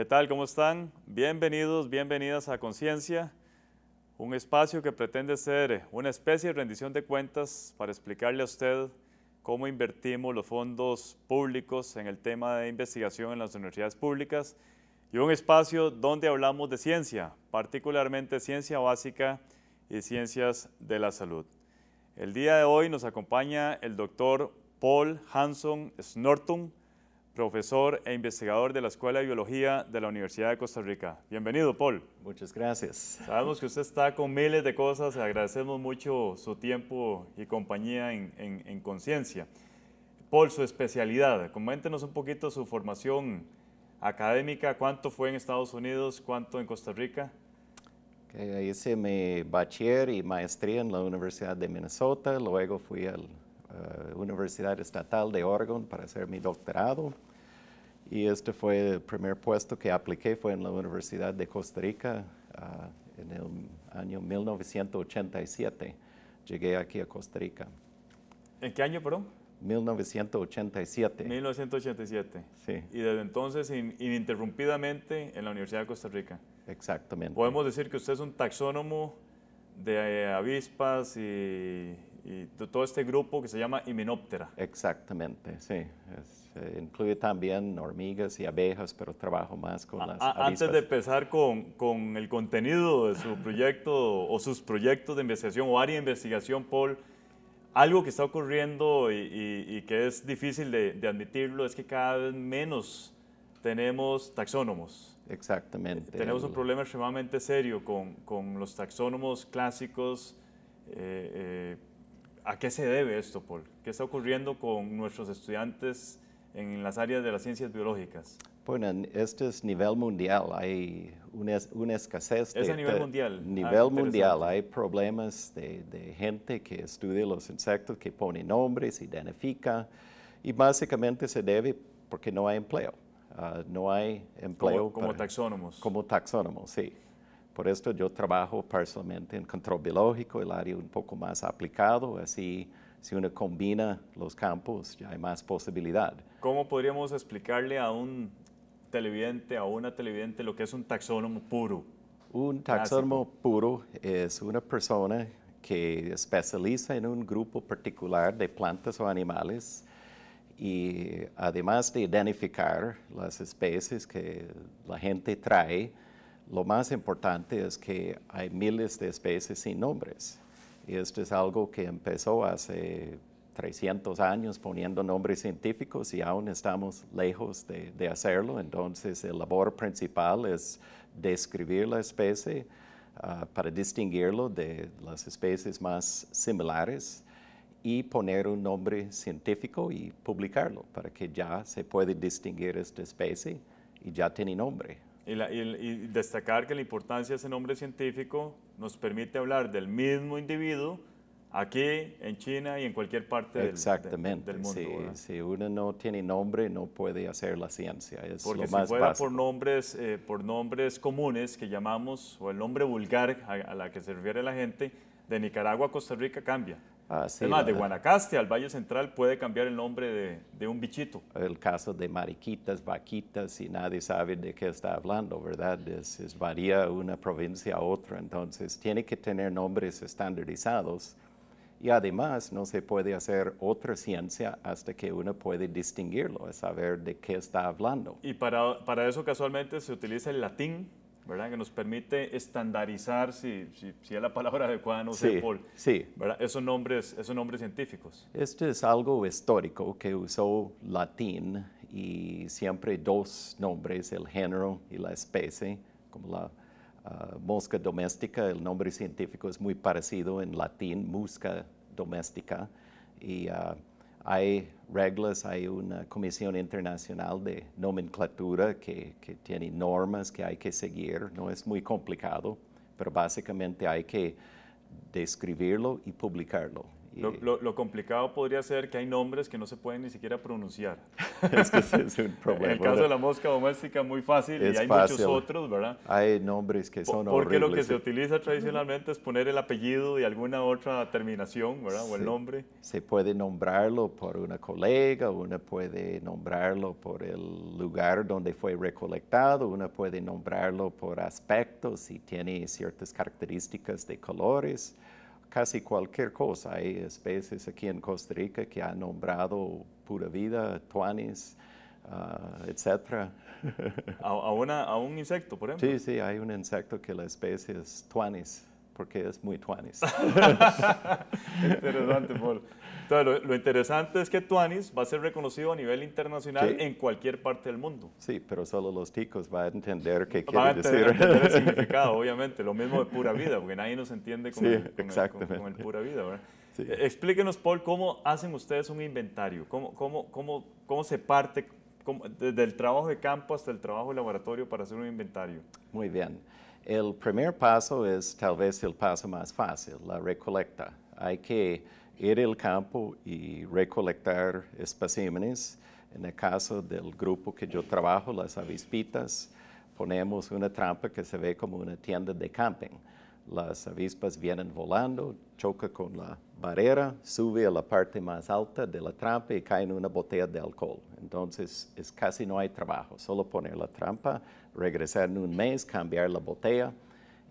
¿Qué tal? ¿Cómo están? Bienvenidos, bienvenidas a Conciencia, un espacio que pretende ser una especie de rendición de cuentas para explicarle a usted cómo invertimos los fondos públicos en el tema de investigación en las universidades públicas y un espacio donde hablamos de ciencia, particularmente ciencia básica y ciencias de la salud. El día de hoy nos acompaña el doctor Paul Hanson Snorton, profesor e investigador de la Escuela de Biología de la Universidad de Costa Rica. Bienvenido, Paul. Muchas gracias. Sabemos que usted está con miles de cosas, agradecemos mucho su tiempo y compañía en, conciencia. Paul, su especialidad, coméntenos un poquito su formación académica, cuánto fue en Estados Unidos, cuánto en Costa Rica. hice mi bachiller y maestría en la Universidad de Minnesota, luego fui a la eh, Universidad Estatal de Oregon para hacer mi doctorado. Y este fue el primer puesto que apliqué, fue en la Universidad de Costa Rica ah, en el año 1987. Llegué aquí a Costa Rica. ¿En qué año, perdón? 1987. 1987. Sí. Y desde entonces ininterrumpidamente en la Universidad de Costa Rica. Exactamente. Podemos decir que usted es un taxónomo de eh, avispas y, y todo este grupo que se llama Himenoptera. Exactamente, sí. Eh, incluye también hormigas y abejas, pero trabajo más con las Antes de empezar con, el contenido de su proyecto o sus proyectos de investigación o área de investigación, Paul, algo que está ocurriendo y, que es difícil de, admitirlo es que cada vez menos tenemos taxónomos. Exactamente. Tenemos un problema extremadamente serio con, con los taxónomos clásicos, eh, eh, ¿A qué se debe esto, Paul? ¿Qué está ocurriendo con nuestros estudiantes en las áreas de las ciencias biológicas? Bueno, esto es nivel mundial. Hay una, escasez de... Es a nivel mundial. Ah, nivel mundial. Hay problemas de, gente que estudia los insectos, que pone nombres, identifica. Y básicamente se debe porque no hay empleo. Ah, no hay empleo. Como, para, como taxónomos. Como taxónomos, sí. Por esto yo trabajo parcialmente en control biológico, el área un poco más aplicado, así si uno combina los campos ya hay más posibilidad. ¿Cómo podríamos explicarle a un televidente, a una televidente, lo que es un taxónomo puro? Un taxónomo puro es una persona que especializa en un grupo particular de plantas o animales y además de identificar las especies que la gente trae, lo más importante es que hay miles de especies sin nombres. Y esto es algo que empezó hace 300 años poniendo nombres científicos y aún estamos lejos de, hacerlo. Entonces, el labor principal es describir la especie ah, para distinguirlo de las especies más similares y poner un nombre científico y publicarlo para que ya se puede distinguir esta especie y ya tiene nombre. Y, destacar que la importancia de ese nombre científico nos permite hablar del mismo individuo aquí, en China y en cualquier parte del, Exactamente. mundo. Exactamente. si uno no tiene nombre, no puede hacer la ciencia. Es lo si más fuera por nombres, eh, por nombres comunes que llamamos, o el nombre vulgar a, a la que se refiere la gente, de Nicaragua a Costa Rica cambia. Además, ah, de Guanacaste al Valle Central puede cambiar el nombre de, un bichito. El caso de mariquitas, vaquitas, y nadie sabe de qué está hablando, ¿verdad? Es, es varía una provincia a otra, entonces tiene que tener nombres estandarizados. Y además no se puede hacer otra ciencia hasta que uno puede distinguirlo, saber de qué está hablando. Y para, para eso casualmente se utiliza el latín ¿verdad? Que nos permite estandarizar, si, si, es la palabra adecuada, no sé, sí, sí. ¿verdad? Esos, nombres, esos nombres científicos. Este es algo histórico que usó latín y siempre dos nombres, el género y la especie, como la ah, mosca doméstica, el nombre científico es muy parecido en latín, musca doméstica, y... Ah, hay reglas, hay una comisión internacional de nomenclatura que, tiene normas que hay que seguir, no es muy complicado, pero básicamente hay que describirlo y publicarlo. Lo, complicado podría ser que hay nombres que no se pueden ni siquiera pronunciar. es que es un problema. En el caso de la mosca doméstica, muy fácil y hay muchos otros, ¿verdad? Hay nombres que son Porque lo que se utiliza tradicionalmente es poner el apellido y alguna otra terminación, ¿verdad? O el nombre. Se puede nombrarlo por una colega, una puede nombrarlo por el lugar donde fue recolectado, una puede nombrarlo por aspectos, si tiene ciertas características de colores casi cualquier cosa. Hay especies aquí en Costa Rica que han nombrado pura vida, tuanis, ah, etcétera. etc. a, una, a, un insecto, por ejemplo? Sí, sí, hay un insecto que la especie es tuanis, porque es muy tuanis. Interesante, Paul. Entonces, lo, interesante es que Tuanis va a ser reconocido a nivel internacional en cualquier parte del mundo. Sí, pero solo los ticos van a entender qué quiere quiere decir. Entender el significado, obviamente. Lo mismo de pura vida, porque nadie nos entiende con, el, pura vida. Eh, explíquenos, Paul, cómo hacen ustedes un inventario, cómo, cómo, cómo, cómo se parte del desde el trabajo de campo hasta el trabajo de laboratorio para hacer un inventario. Muy bien. El primer paso es tal vez el paso más fácil, la recolecta. Hay que ir al campo y recolectar especímenes. En el caso del grupo que yo trabajo, las avispitas, ponemos una trampa que se ve como una tienda de camping. Las avispas vienen volando, choca con la barrera, sube a la parte más alta de la trampa y cae en una botella de alcohol. Entonces, es casi no hay trabajo, solo poner la trampa, regresar en un mes, cambiar la botella,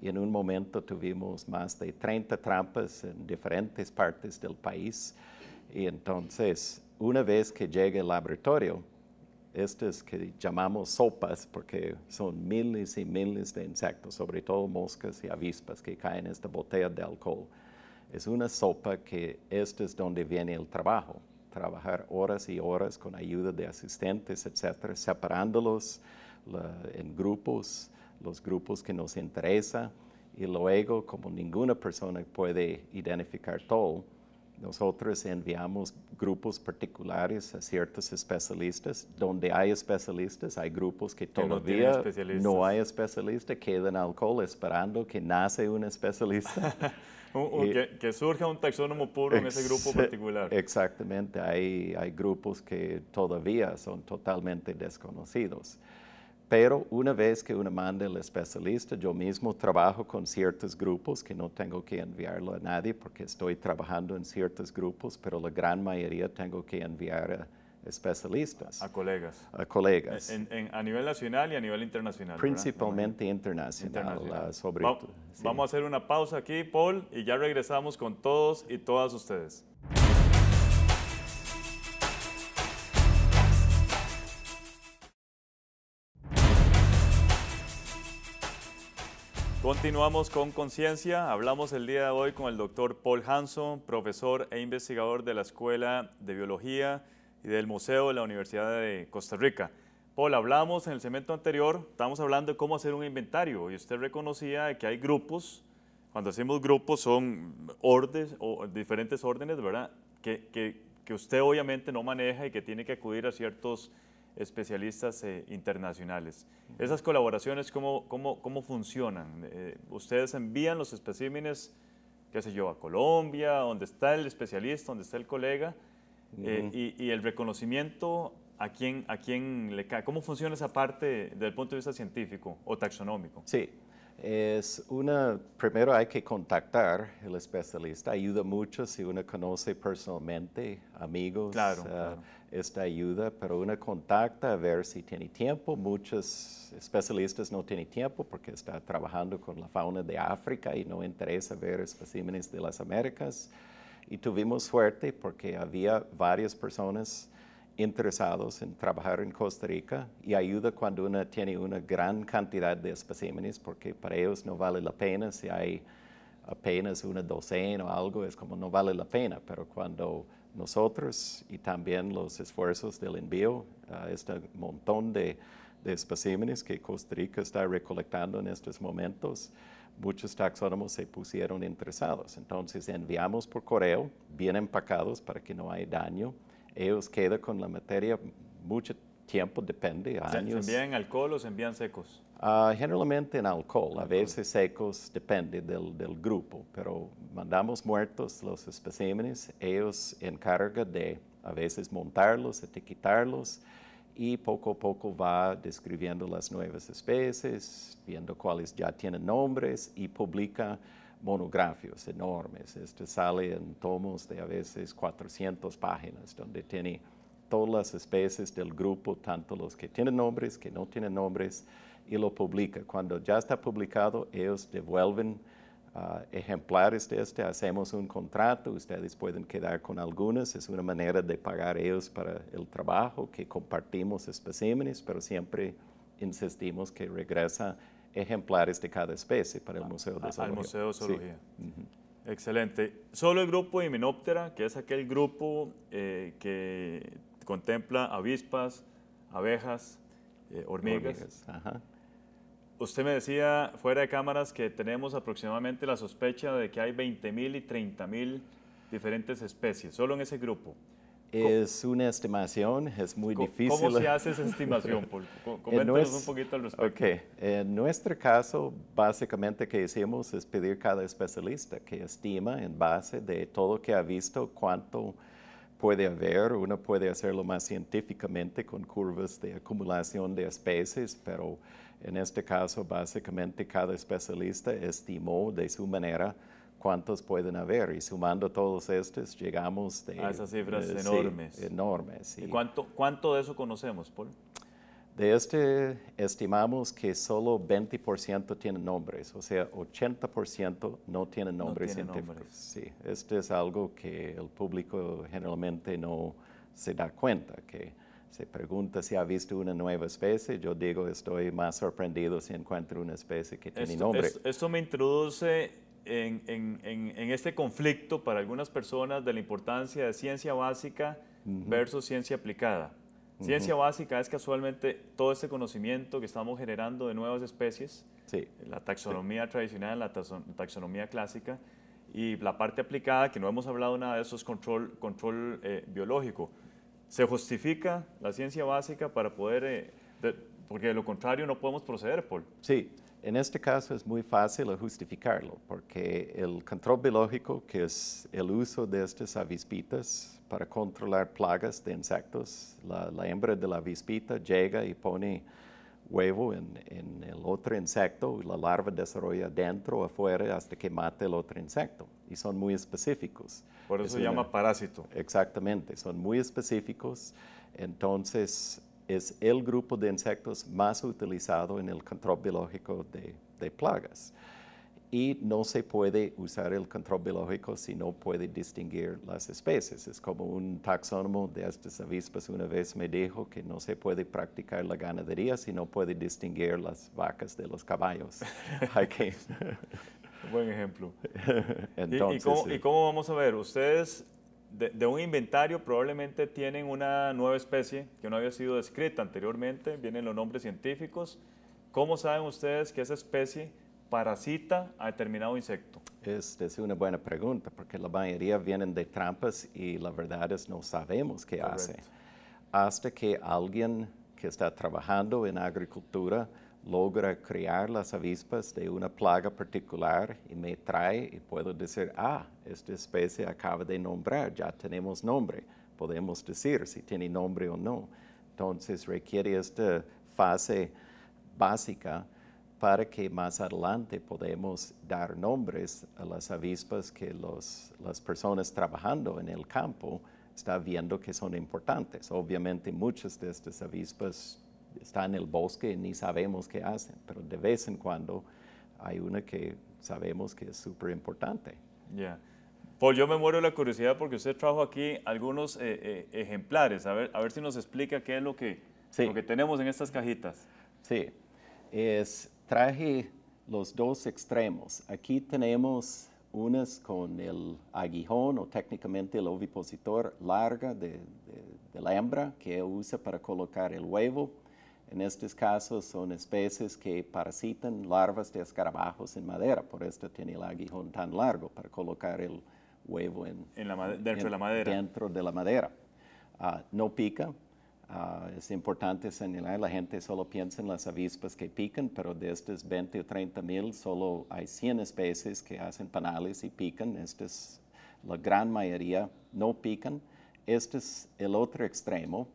y en un momento tuvimos más de 30 trampas en diferentes partes del país. Y entonces, una vez que llega el laboratorio, estas que llamamos sopas, porque son miles y miles de insectos, sobre todo moscas y avispas que caen en esta botella de alcohol. Es una sopa que esto es donde viene el trabajo, trabajar horas y horas con ayuda de asistentes, etcétera, separándolos en grupos, los grupos que nos interesa y luego, como ninguna persona puede identificar todo, nosotros enviamos grupos particulares a ciertos especialistas. Donde hay especialistas, hay grupos que todavía los no, no, hay especialista, quedan al col esperando que nace un especialista. o, que, surja un taxónomo puro en ese grupo particular. Exactamente, hay grupos que todavía son totalmente desconocidos pero una vez que uno manda el especialista, yo mismo trabajo con ciertos grupos que no tengo que enviarlo a nadie porque estoy trabajando en ciertos grupos, pero la gran mayoría tengo que enviar a especialistas. A colegas. A colegas. a nivel nacional y a nivel internacional. Principalmente internacional. Sobre Vamos a hacer una pausa aquí, Paul, y ya regresamos con todos y todas ustedes. Continuamos con conciencia. Hablamos el día de hoy con el doctor Paul Hanson, profesor e investigador de la Escuela de Biología y del Museo de la Universidad de Costa Rica. Paul, hablamos en el segmento anterior, Estamos hablando de cómo hacer un inventario y usted reconocía que hay grupos, cuando hacemos grupos son órdenes o diferentes órdenes, ¿verdad? Que, que, que usted obviamente no maneja y que tiene que acudir a ciertos especialistas eh, internacionales. ¿Esas colaboraciones cómo, cómo, cómo funcionan? Eh, ¿Ustedes envían los especímenes, qué sé yo, a Colombia, donde está el especialista, donde está el colega? Eh, y, el reconocimiento, ¿a quién, ¿a quién le cae? ¿Cómo funciona esa parte desde el punto de vista científico o taxonómico? Sí, es una, primero hay que contactar el especialista, ayuda mucho si uno conoce personalmente, amigos, eh, esta ayuda, pero uno contacta a ver si tiene tiempo, muchos especialistas no tienen tiempo porque está trabajando con la fauna de África y no interesa ver especímenes de las Américas. Y tuvimos suerte porque había varias personas interesados en trabajar en Costa Rica y ayuda cuando uno tiene una gran cantidad de especímenes porque para ellos no vale la pena si hay apenas una docena o algo, es como no vale la pena, pero cuando nosotros y también los esfuerzos del envío, a este montón de, de especímenes que Costa Rica está recolectando en estos momentos, muchos taxónomos se pusieron interesados. Entonces enviamos por correo, bien empacados para que no haya daño, ellos quedan con la materia mucho tiempo, depende, años. ¿Se envían alcohol o se envían secos? Ah, generalmente en alcohol, a veces secos, depende del, del, grupo, pero mandamos muertos los especímenes, ellos encargan de a veces montarlos, etiquetarlos y poco a poco va describiendo las nuevas especies, viendo cuáles ya tienen nombres y publica Monografías enormes. Este sale en tomos de a veces 400 páginas, donde tiene todas las especies del grupo, tanto los que tienen nombres, que no tienen nombres, y lo publica. Cuando ya está publicado, ellos devuelven ah, ejemplares de este, hacemos un contrato, ustedes pueden quedar con algunas, es una manera de pagar ellos para el trabajo, que compartimos especímenes, pero siempre insistimos que regresa ejemplares de cada especie para el Museo de Zoología. Al Museo de Zoología. Excelente. Solo el grupo himenóptera, que es aquel grupo eh, que contempla avispas, abejas, eh, hormigas. Usted me decía fuera de cámaras que tenemos aproximadamente la sospecha de que hay 20.000 y 30.000 diferentes especies, solo en ese grupo. Es una estimación, es muy difícil. ¿Cómo se hace esa estimación, Paul? Coméntanos un poquito al respecto. en nuestro caso, básicamente que hicimos es pedir cada especialista que estima en base de todo lo que ha visto cuánto puede haber. Uno puede hacerlo más científicamente con curvas de acumulación de especies, pero en este caso, básicamente cada especialista estimó de su manera cuántos pueden haber. Y sumando todos estos, llegamos a esas cifras enormes. enormes. ¿Y cuánto, cuánto de eso conocemos, Paul? De este, estimamos que solo 20% tienen nombres, o sea, 80% no tienen nombres no tiene científicos. Nombres. Sí, esto es algo que el público generalmente no se da cuenta, que se pregunta si ha visto una nueva especie, yo digo estoy más sorprendido si encuentro una especie que tiene nombre. esto, me introduce en, este conflicto para algunas personas de la importancia de ciencia básica versus ciencia aplicada. Ciencia básica es casualmente todo este conocimiento que estamos generando de nuevas especies, la taxonomía tradicional, la taxonomía clásica, y la parte aplicada, que no hemos hablado nada de eso, es control, control eh, biológico. ¿Se justifica la ciencia básica para poder, eh, porque de lo contrario no podemos proceder, Paul? Sí, en este caso es muy fácil justificarlo porque el control biológico, que es el uso de estas avispitas para controlar plagas de insectos, la, hembra de la avispita llega y pone huevo en, el otro insecto, y la larva desarrolla dentro o afuera hasta que mate el otro insecto. Y son muy específicos. Por eso se llama parásito. Exactamente, son muy específicos. Entonces, es el grupo de insectos más utilizado en el control biológico de, plagas. Y no se puede usar el control biológico si no puede distinguir las especies. Es como un taxónomo de estas avispas una vez me dijo que no se puede practicar la ganadería si no puede distinguir las vacas de los caballos. Hay que... Buen ejemplo. Entonces, ¿Y, eh, cómo, vamos a ver? Ustedes de, un inventario probablemente tienen una nueva especie que no había sido descrita anteriormente, vienen los nombres científicos. ¿Cómo saben ustedes que esa especie parasita a determinado insecto? Esta es una buena pregunta, porque la mayoría vienen de trampas y la verdad es no sabemos qué hace. Hasta que alguien que está trabajando en agricultura logra crear las avispas de una plaga particular y me trae y puedo decir, ah, esta especie acaba de nombrar, ya tenemos nombre, podemos decir si tiene nombre o no. Entonces requiere esta fase básica para que más adelante podamos dar nombres a las avispas que las personas trabajando en el campo están viendo que son importantes. Obviamente muchas de estas avispas está en el bosque y ni sabemos qué hacen, pero de vez en cuando hay una que sabemos que es súper importante. Ya. Pues Paul, yo me muero de la curiosidad porque usted trajo aquí algunos eh, eh, ejemplares. A ver, a ver si nos explica qué es lo que, lo que tenemos en estas cajitas. Sí, es, traje los dos extremos. Aquí tenemos unas con el aguijón o técnicamente el ovipositor larga de la hembra que usa para colocar el huevo en estos casos son especies que parasitan larvas de escarabajos en madera, por esto tiene el aguijón tan largo para colocar el huevo dentro de la madera. Ah, no pica, ah, es importante señalar, la gente solo piensa en las avispas que pican, pero de estas 20 o 30 mil, solo hay 100 especies que hacen panales y pican. Estas, la gran mayoría no pican. Este es el otro extremo,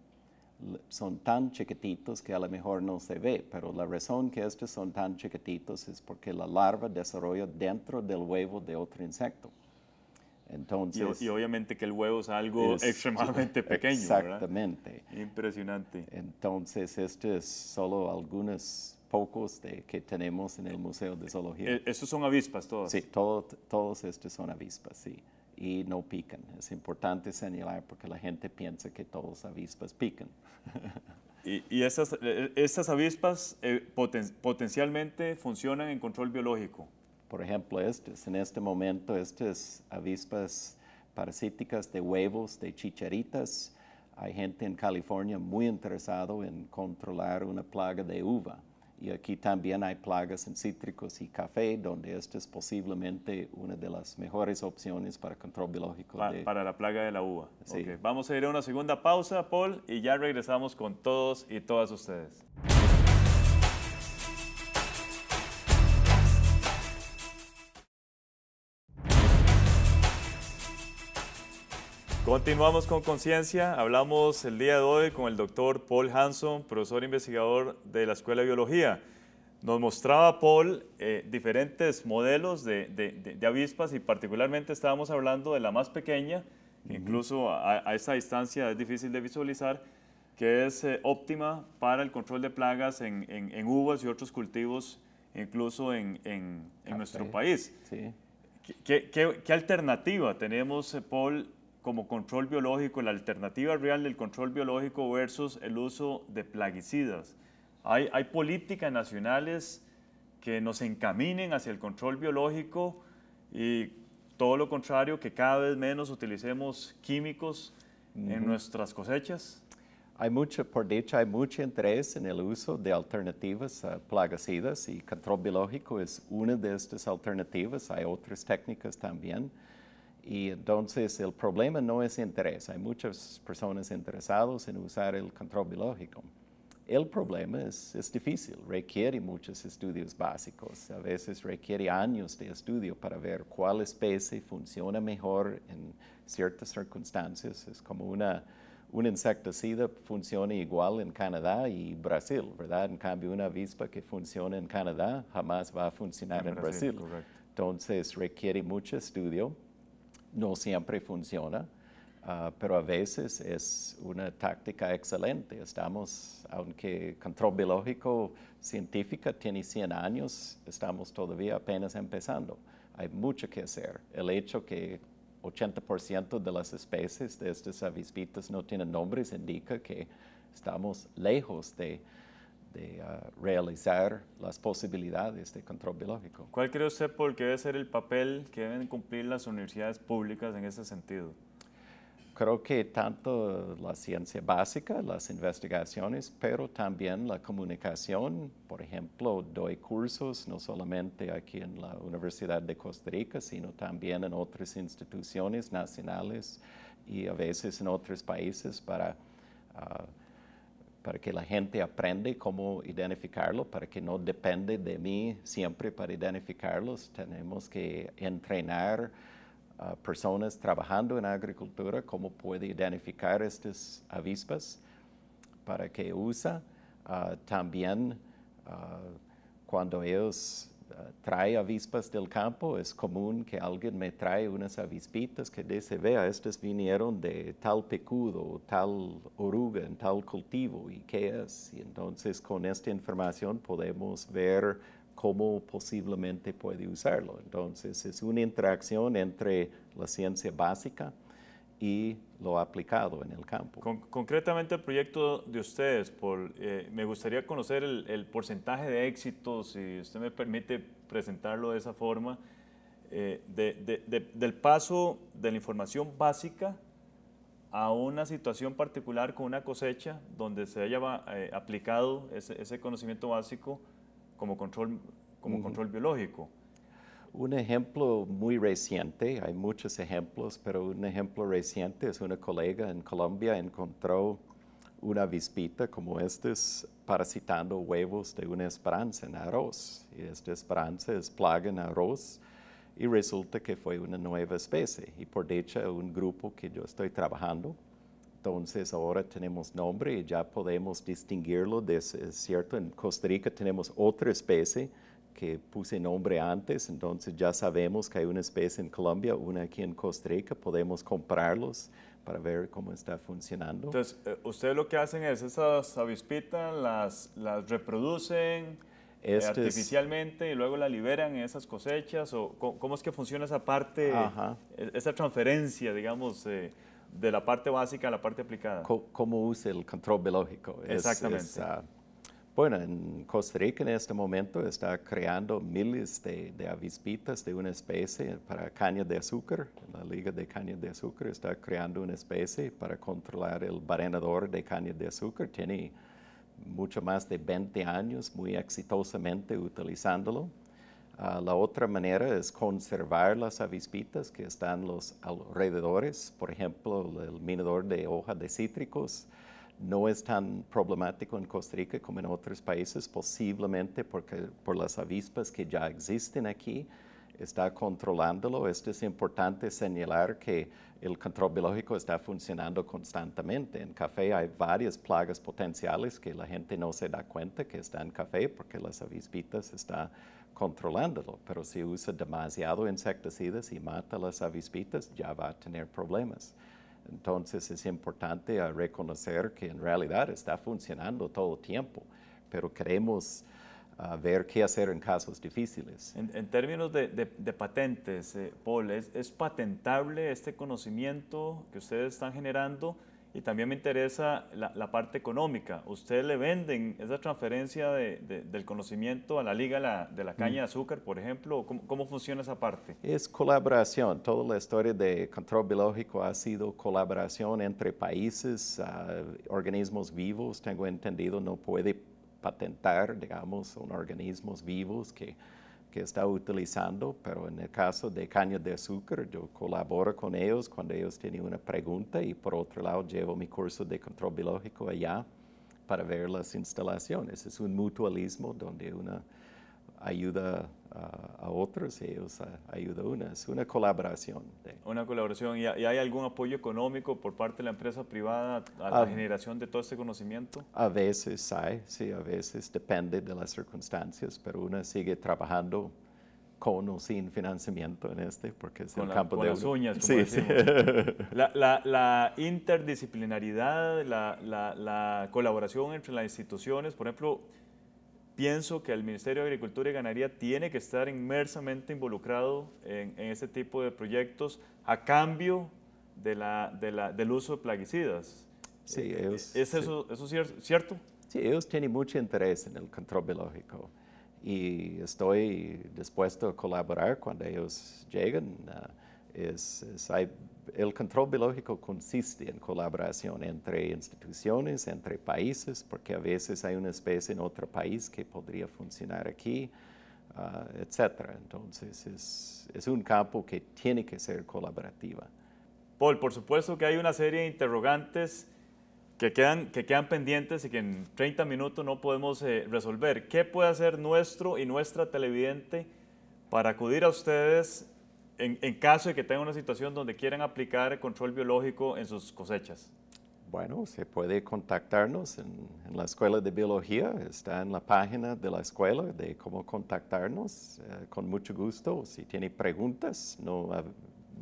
son tan chiquititos que a lo mejor no se ve, pero la razón que estos son tan chiquititos es porque la larva desarrolla dentro del huevo de otro insecto. Entonces, y, obviamente que el huevo es algo extremadamente pequeño. Exactamente. Impresionante. Entonces, estos es solo algunos pocos que tenemos en el Museo de Zoología. E, ¿Estos son avispas todos? Sí, todos estos son avispas, sí y no pican. Es importante señalar porque la gente piensa que todas las avispas pican. Y, estas, e, avispas eh, potencialmente funcionan en control biológico. Por ejemplo, estas, en este momento, estas avispas parasíticas de huevos, de chicharitas, hay gente en California muy interesado en controlar una plaga de uva. Y aquí también hay plagas en cítricos y café, donde esta es posiblemente una de las mejores opciones para control biológico. Para la plaga de la uva. Vamos a ir a una segunda pausa, Paul, y ya regresamos con todos y todas ustedes. Continuamos con conciencia. Hablamos el día de hoy con el doctor Paul Hanson, profesor investigador de la Escuela de Biología. Nos mostraba Paul eh, diferentes modelos de, avispas y particularmente estábamos hablando de la más pequeña, incluso a, esa distancia es difícil de visualizar, que es eh, óptima para el control de plagas en, uvas y otros cultivos, incluso en, ah, nuestro país. ¿Qué, qué alternativa tenemos, eh, Paul, como control biológico, la alternativa real del control biológico versus el uso de plaguicidas. Hay, políticas nacionales que nos encaminen hacia el control biológico y todo lo contrario, que cada vez menos utilicemos químicos en nuestras cosechas. Hay mucha, por dicho, hay mucho interés en el uso de alternativas a plaguicidas y control biológico es una de estas alternativas. Hay otras técnicas también. Y entonces el problema no es interés. Hay muchas personas interesadas en usar el control biológico. El problema es, es difícil, requiere muchos estudios básicos. A veces requiere años de estudio para ver cuál especie funciona mejor en ciertas circunstancias. Es como una, un insecticida funciona igual en Canadá y Brasil, ¿verdad? En cambio, una avispa que funciona en Canadá jamás va a funcionar en, Brasil. Entonces requiere mucho estudio no siempre funciona, ah, pero a veces es una táctica excelente. Estamos, aunque control biológico científica tiene 100 años, estamos todavía apenas empezando. Hay mucho que hacer. El hecho que 80% de las especies de estas avispitas no tienen nombres indica que estamos lejos de de ah, realizar las posibilidades de control biológico. ¿Cuál cree usted por qué debe ser el papel que deben cumplir las universidades públicas en ese sentido? Creo que tanto la ciencia básica, las investigaciones, pero también la comunicación. Por ejemplo, doy cursos no solamente aquí en la Universidad de Costa Rica, sino también en otras instituciones nacionales y a veces en otros países para ah, para que la gente aprenda cómo identificarlo, para que no depende de mí siempre para identificarlos. Tenemos que entrenar a ah, personas trabajando en agricultura cómo puede identificar estas avispas para que usa. Ah, también ah, cuando ellos trae avispas del campo, es común que alguien me trae unas avispitas que dice, vea, estas vinieron de tal pecudo, tal oruga, en tal cultivo, ¿y qué es? Y entonces con esta información podemos ver cómo posiblemente puede usarlo. Entonces es una interacción entre la ciencia básica, y lo ha aplicado en el campo. concretamente el proyecto de ustedes, eh, me gustaría conocer el, porcentaje de éxito, si usted me permite presentarlo de esa forma, eh, del paso de la información básica a una situación particular con una cosecha donde se haya eh, aplicado ese, conocimiento básico como control, como control biológico. Un ejemplo muy reciente, hay muchos ejemplos, pero un ejemplo reciente es una colega en Colombia encontró una vispita como estas parasitando huevos de una esperanza en arroz. Y esta esperanza es plaga en arroz y resulta que fue una nueva especie. Y por dicha, un grupo que yo estoy trabajando, entonces ahora tenemos nombre y ya podemos distinguirlo es cierto. En Costa Rica tenemos otra especie que puse nombre antes, entonces ya sabemos que hay una especie en Colombia, una aquí en Costa Rica, podemos comprarlos para ver cómo está funcionando. Entonces, eh, ustedes lo que hacen es esas avispitas, las, las reproducen eh, este artificialmente y luego la liberan en esas cosechas, o cómo es que funciona esa parte, eh, esa transferencia, digamos, de la parte básica a la parte aplicada. cómo usa el control biológico. Exactamente. Bueno, en Costa Rica en este momento está creando miles de, avispitas de una especie para caña de azúcar. La Liga de Caña de Azúcar está creando una especie para controlar el barrenador de caña de azúcar. Tiene mucho más de 20 años muy exitosamente utilizándolo. Ah, la otra manera es conservar las avispitas que están los alrededores. Por ejemplo, el minador de hoja de cítricos no es tan problemático en Costa Rica como en otros países, posiblemente porque por las avispas que ya existen aquí, está controlándolo. Esto es importante señalar que el control biológico está funcionando constantemente. En café hay varias plagas potenciales que la gente no se da cuenta que está en café porque las avispitas está controlándolo. Pero si usa demasiado insecticidas y mata las avispitas, ya va a tener problemas. Entonces es importante reconocer que en realidad está funcionando todo el tiempo, pero queremos ah, ver qué hacer en casos difíciles. En, términos de, patentes, eh, Paul, ¿es patentable este conocimiento que ustedes están generando? Y también me interesa la, parte económica. Ustedes le venden esa transferencia de, del conocimiento a la Liga de la Caña de mm. Azúcar, por ejemplo. ¿Cómo, funciona esa parte? Es colaboración. Toda la historia de control biológico ha sido colaboración entre países, ah, organismos vivos. Tengo entendido, no puede patentar, digamos, son organismos vivos que que está utilizando, pero en el caso de caña de azúcar, yo colaboro con ellos cuando ellos tienen una pregunta y por otro lado llevo mi curso de control biológico allá para ver las instalaciones. Es un mutualismo donde una ayuda a, otros y ellos ayudan ayuda a una. Es una colaboración. Una colaboración. ¿Y, hay algún apoyo económico por parte de la empresa privada a la ah. generación de todo este conocimiento? A veces hay, sí, a veces depende de las circunstancias, pero una sigue trabajando con o sin financiamiento en este, porque es el campo con de... las uñas, como sí, La, la, interdisciplinaridad, la colaboración entre las instituciones, por ejemplo, pienso que el Ministerio de Agricultura y Ganadería tiene que estar inmersamente involucrado en, en este tipo de proyectos a cambio de la, de la, del uso de plaguicidas. Sí, eh, eh, ¿Es eso, cierto, cierto? Sí, ellos tienen mucho interés en el control biológico y estoy dispuesto a colaborar cuando ellos lleguen. Ah, es, el control biológico consiste en colaboración entre instituciones, entre países, porque a veces hay una especie en otro país que podría funcionar aquí, ah, etcétera. etc. Entonces es, un campo que tiene que ser colaborativa. Paul, por supuesto que hay una serie de interrogantes que quedan, que quedan pendientes y que en 30 minutos no podemos eh, resolver. ¿Qué puede hacer nuestro y nuestra televidente para acudir a ustedes en, caso de que tengan una situación donde quieran aplicar control biológico en sus cosechas? Bueno, se puede contactarnos en, la Escuela de Biología, está en la página de la escuela de cómo contactarnos, eh, con mucho gusto. Si tiene preguntas, no, ah,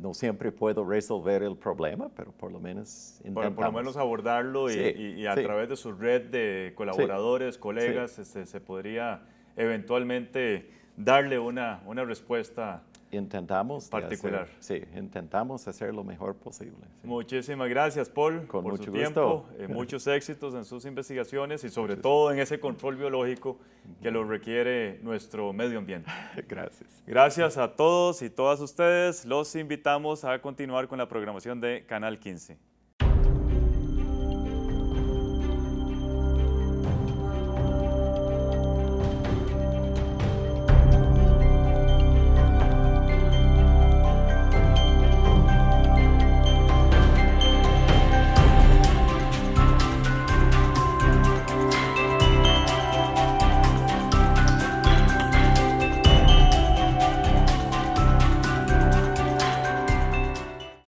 no siempre puedo resolver el problema, pero por lo menos intentamos. por lo menos abordarlo y, a través de su red de colaboradores, colegas, este, se podría eventualmente darle una, una respuesta intentamos. Hacer, sí, intentamos hacer lo mejor posible. Muchísimas gracias, Paul, Con por mucho tiempo. Eh, muchos éxitos en sus investigaciones y sobre todo en ese control biológico que lo requiere nuestro medio ambiente. Gracias. Gracias a todos y todas ustedes. Los invitamos a continuar con la programación de Canal 15.